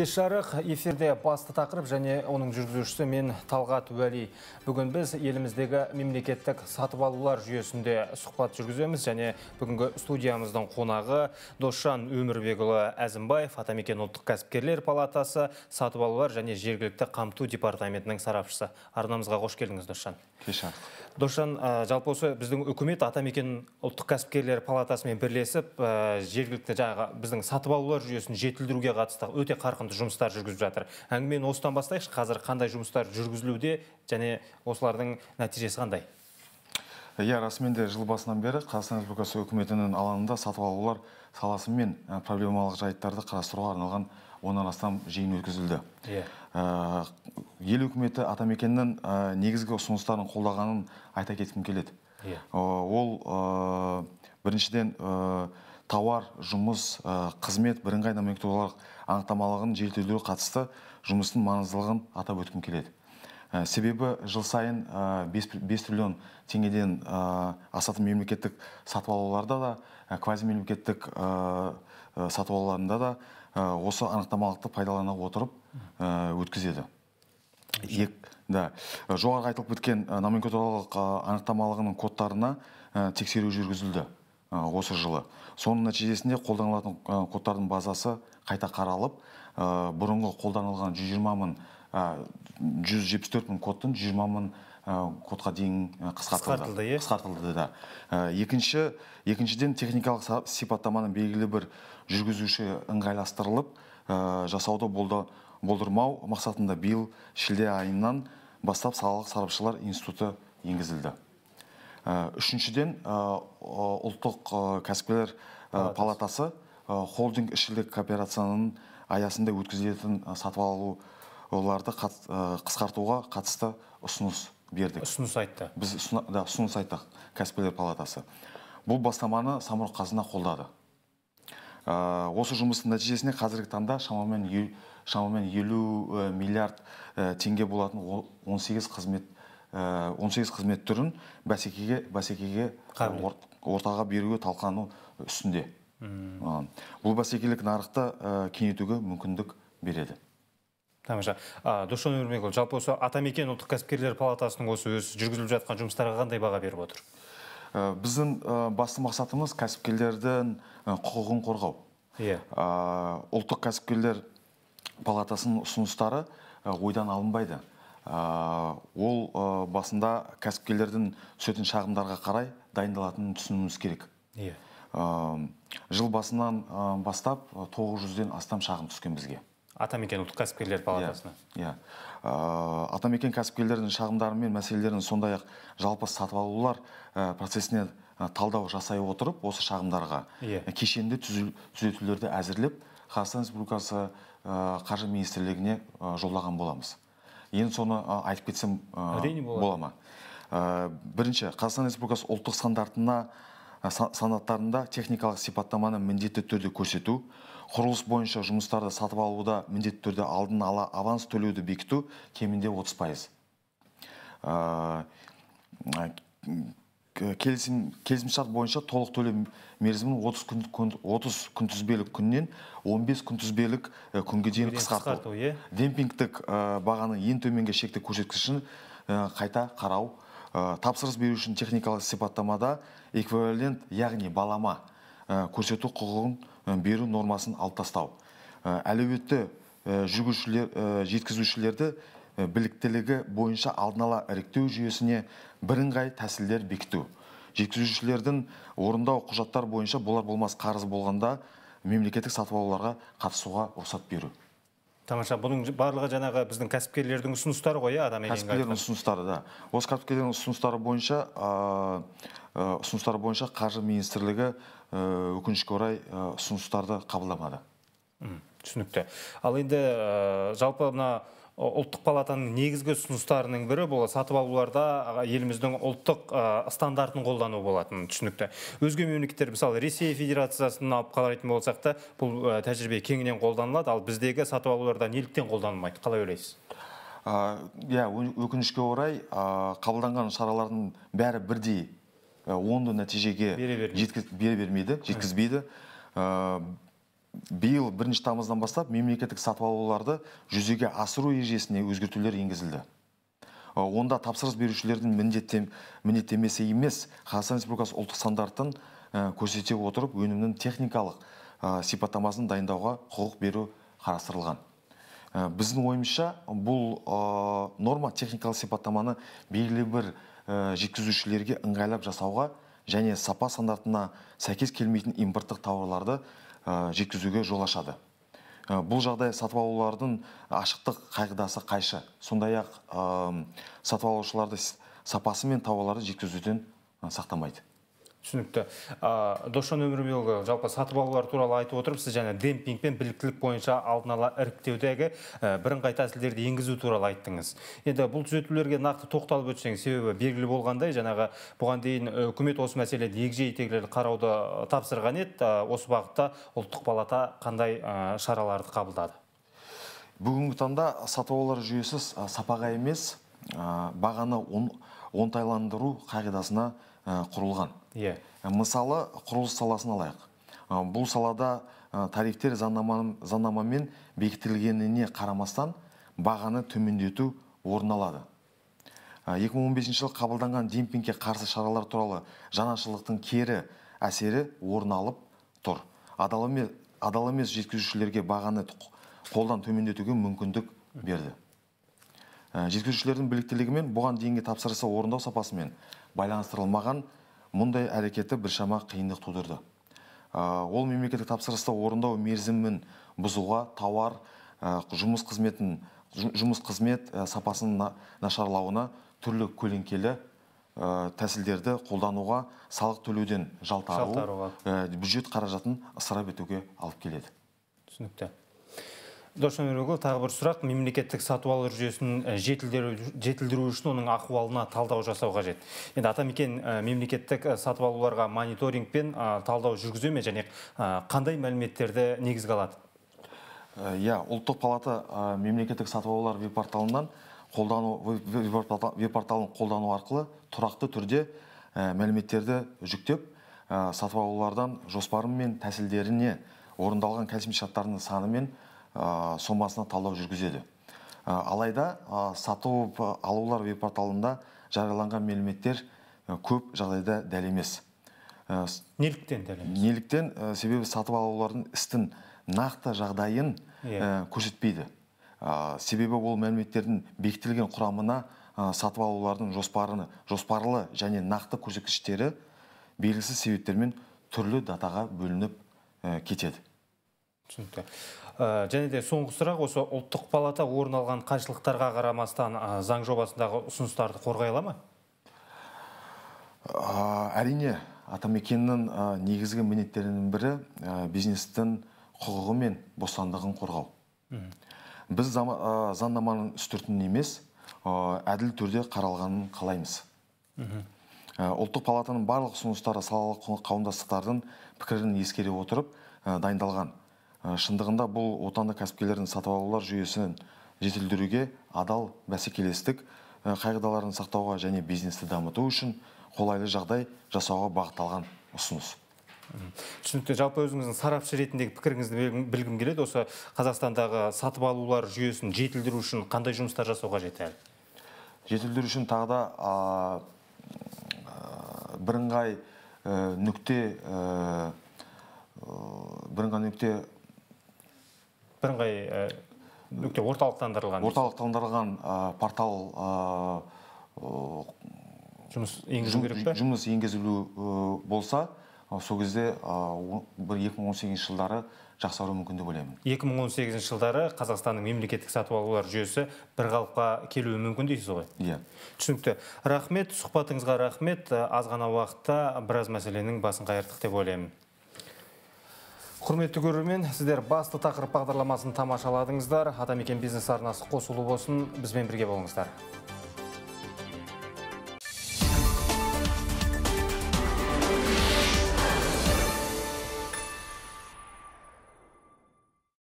кеш жарық эфирде басты тақырып және оның жүргізушісі мен талғат уәли бүгін біз еліміздегі мемлекеттік сатып алулар жүйесінде сұхбат жүргіземіз және бүгінгі студиямыздың қонағы досжан өмірбекұлы әзімбаев атамекен ұлттық кәсіпкерлер палатасы сатып алулар және жергілікті қамту департаментінің сарапшысы арнамызға қош келдіңіз досжан кеш жарық досжан жалпы осы біздің үкімет атамекен ұлттық кәсіпкерлер палатасымен бірлесіп жергілікті жаңағы біздің сатып алулар жүйесін жетілдіруге қатысты өте қарқынды жұмыстар жүргізіп жатыр әңгімені осыдан бастайықшы қазір қандай жұмыстар жүргізілуде және осылардың нәтижесі қандай иә расымен де жыл басынан бері қазақстан республикасы үкіметінің алаңында сатып алулар саласы мен проблемалық жайттарды қарастыруға арналған оннан астам жиын өткізілді иә ел үкіметі атамекеннің ә, негізгі ұсыныстарын қолдағанын айта кеткім келеді yeah. Иә. ол біріншіден ә, тауар жұмыс қызмет бірыңғай номенклатуралық анықтамалығын жетілдіруге қатысты жұмыстың маңыздылығын атап өткім келеді себебі жыл сайын 5, триллион теңгеден асатын мемлекеттік сатып алуларда да квазимемлекеттік сатып алуларында да осы анықтамалықты пайдалана отырып өткізеді да э, жоғарғы айтылып кеткен э, номенклатуралық э, анықтамалығының кодтарына тексеру жүргізілді осы жылы соның нәтижесінде қолданылатын кодтардың базасы қайта қаралып бұрынғы қолданылған 120 мың 174 мың кодтың жиырма мың кодқа дейін қысқартылды иә қысқартылды да екінші екіншіден техникалық сипаттаманың белгілі бір жүргізуші ыңғайластырылып Э, жасауды болдырмау мақсатында биыл шілде айынан бастап салалық сарапшылар институты енгізілді э, үшіншіден э, ұлттық кәсіпкерлер палатасы холдинг ішілік кооперацияның аясында өткізілетін сатып алуларды қысқартуға қатысты ұсыныс бердік ұсыныс айтты біз ұсыныс айттық кәсіпкерлер палатасы бұл бастаманы самұрық қазына қолдады Ә, осы жұмыстың нәтижесінде қазіргі таңда шамамен шамамен елу ә, миллиард ә, теңге болатын 18 қызмет 18 қызмет түрін бәсекеге бәсекеге ортаға беруге талқану үстінде бұл бәсекелік нарықты кеңейтуге мүмкіндік береді тамаша досжан өмірбекұлы жалпы осы атамекен ұлттық кәсіпкерлер палатасының осы өз жүргізіліп жатқан жұмыстарға қандай баға беріп отыр Э, біздің э, басты мақсатымыз кәсіпкерлердің э, құқығын қорғау иә yeah. ұлттық кәсіпкерлер палатасының ұсыныстары ойдан алынбайды ол басында кәсіпкерлердің түсетін шағымдарға қарай дайындалатынын түсінуіміз керек иә yeah. жыл басынан бастап 900-ден астам шағым түскен бізге атамекен ұлттық кәсіпкерлер палатасына иә, иә. Ә, атамекен кәсіпкерлердің шағымдары мен мәселелерін сондай ақ жалпы сатып алулар ә, процесіне талдау жасай отырып осы шағымдарға yeah. Иә. Ә, кешенді түзетулерді әзірлеп қазақстан республикасы қаржы министрлігіне жолдаған боламыз енді соны айтып кетсем бола ма бірінші қазақстан республикасы ұлттық стандартына санаттарында техникалық сипаттаманы міндетті түрде көрсету құрылыс бойынша жұмыстарды сатып алуда міндетті түрде алдын ала аванс төлеуді бекіту кемінде 30 пайыз ә, келісім келісімшарт бойынша толық төлем мерзімін 30 күн, күнтізбелік күннен 15 күнтізбелік күнге дейін қысқарту иә? демпингтік бағаның ең төменгі шекті көрсеткішін қайта қарау Тапсырыс тапсырыс үшін техникалық сипаттамада эквивалент яғни балама Э, көрсету құқығын э, беру нормасын алып тастау э, әлеуетті жүргізушілер жеткізушілерді біліктілігі бойынша алдын ала іріктеу жүйесіне бірыңғай тәсілдер бекіту жеткізушілердің орындау құжаттар бойынша болар болмас қарыз болғанда мемлекеттік сатып алуларға қатысуға рұқсат беру тамаша бұның барлығы жаңағы біздің кәсіпкерлердің ұсыныстары ғой иә адам кәсіпкерлердің ұсыныстары да осы кәсіпкерлердің ұсыныстары бойынша ұсыныстары бойынша қаржы министрлігі өкінішке орай ұсыныстарды қабылдамады түсінікті ал енді жалпы мына ұлттық палатаның негізгі ұсыныстарының бірі бұл сатып алуларда еліміздің ұлттық стандартын қолдану болатын түсінікті өзге мемлекеттер мысалы ресей федерациясын алып қарайтын болсақ та бұл тәжірибе кеңінен қолданылады ал біздегі сатып алуларда неліктен қолданылмайды қалай ойлайсыз иә өкінішке орай қабылданған шаралардың бәрі бірдей оңды нәтижеге бере бермейді жеткізбейді биыл бірінші тамыздан бастап мемлекеттік сатып алуларды жүзеге асыру ережесіне өзгертулер енгізілді онда тапсырыс берушілердің міндеттем, міндеттемесі емес қазақстан республикасы ұлттық стандартын көрсете отырып өнімнің техникалық ә, сипаттамасын дайындауға құқық беру қарастырылған ә, біздің ойымызша бұл норма техникалық сипаттаманы белгілі бір жеткізушілерге ыңғайлап жасауға және сапа стандартына сәйкес келмейтін импорттық тауарларды жеткізуге жол ашады бұл жағдай сатып алулардың ашықтық қағидасы қайшы сондай ақ сатып алушыларды сапасы мен тауарларды жеткізуден сақтамайды түсінікті досжан өмірбекұлы жалпы сатып алулар туралы айтып отырып сіз жаңа демпинг пен біліктілік бойынша алдын ала іріктеудегі бірыңғай тәсілдерді енгізу туралы айттыңыз енді бұл түзетулерге нақты тоқталып өтсеңіз себебі белгілі болғандай жаңағы бұған дейін үкімет осы мәселені егжей тегжейлі қарауды тапсырған еді осы бағытта ұлттық палата қандай шараларды қабылдады бүгінгі таңда сатып алулар жүйесі сапаға емес бағаны оңтайландыру қағидасына Э, құрылған иә yeah. Э, мысалы құрылыс саласын алайық э, бұл салада тарифтер заңнамамен бекітілгеніне қарамастан бағаны төмендету орын алады 2015 жылы қабылданған демпингке қарсы шаралар туралы жанашылықтың кері әсері орын алып тұр адал емес жеткізушілерге бағаны қолдан төмендетуге мүмкіндік берді Ә, жеткізушілердің біліктілігі мен бұған дейінгі тапсырысы орындау сапасымен байланыстырылмаған мұндай әрекеті біршама қиындық тудырды ә, ол мемлекеттік тапсырысты орындау мерзімін бұзуға тауар ә, жұмыс қызметін жұмыс қызмет сапасының нашарлауына түрлі көлеңкелі тәсілдерді қолдануға салық төлеуден жалтару бюджет қаражатын ысырап етуге алып келеді түсінікті досжан өрегіл, тағы бір сұрақ мемлекеттік сатып алу жүйесін жетілдіру, үшін оның ақуалына талдау жасау қажет енді атамекен мемлекеттік сатып алуларға мониторинг пен талдау жүргізе ме және қандай мәліметтерді негіз қалады? иә ұлттық палата мемлекеттік сатып алулар веб қолдану веб арқылы тұрақты түрде мәліметтерді жүктеп сатып алулардан мен тәсілдеріне орындалған келісімшарттардың саны мен ә, сомасына талдау жүргізеді алайда ә, сатып алулар веб порталында жарияланған мәліметтер көп жағдайда дәл емес неліктен дәл емес неліктен себебі сатып алулардың істің нақты жағдайын иә. көрсетпейді себебі ол мәліметтердің бекітілген құрамына сатып алулардың жоспарыны жоспарлы және нақты көрсеткіштері белгісіз себептермен түрлі датаға бөлініп кетеді түсінікті э, және де соңғы сұрақ осы ұлттық палата орын алған қайшылықтарға қарамастан заң жобасындағы ұсыныстарды қорғай ала ма әрине атамекеннің негізгі міндеттерінің бірі бизнестің құқығы мен бостандығын қорғау біз заңнаманың үстіртін емес әділ түрде қаралғанын қалаймыз ә, ұлттық палатаның барлық ұсыныстары салалық қауымдастықтардың пікірін ескере отырып дайындалған Э, шындығында бұл отандық кәсіпкерлердің сатып алулар жүйесін жетілдіруге адал бәсекелестік э, қағидаларын сақтауға және бизнесті дамыту үшін қолайлы жағдай жасауға бағытталған ұсыныс түсінікті жалпы өзіңіздің сарапшы ретіндегі пікіріңізді білгім келеді осы қазақстандағы сатып алулар жүйесін жетілдіру үшін қандай жұмыстар жасау қажет әлі жетілдіру үшін тағы да э, бірыңғай нүкте бірыңғай нүкте бірыңғай нүкте орталықтандырылған орталықтандырылған портал жұмыс енгізу керек пе жұмыс енгізілу болса сол кезде бір екі мың он сегізінші жылдары жақсару мүмкін деп ойлаймын 2018 жылдары қазақстанның мемлекеттік сатып алулар жүйесі бір қалыпқа келуі мүмкін дейсіз ғой иә yeah. түсінікті рахмет сұхбатыңызға рахмет аз ғана уақытта біраз мәселенің басын қайырдық деп ойлаймын құрметті көрермен сіздер басты тақырып бағдарламасын тамашаладыңыздар атамекен бизнес арнасы қосулы болсын бізбен бірге болыңыздар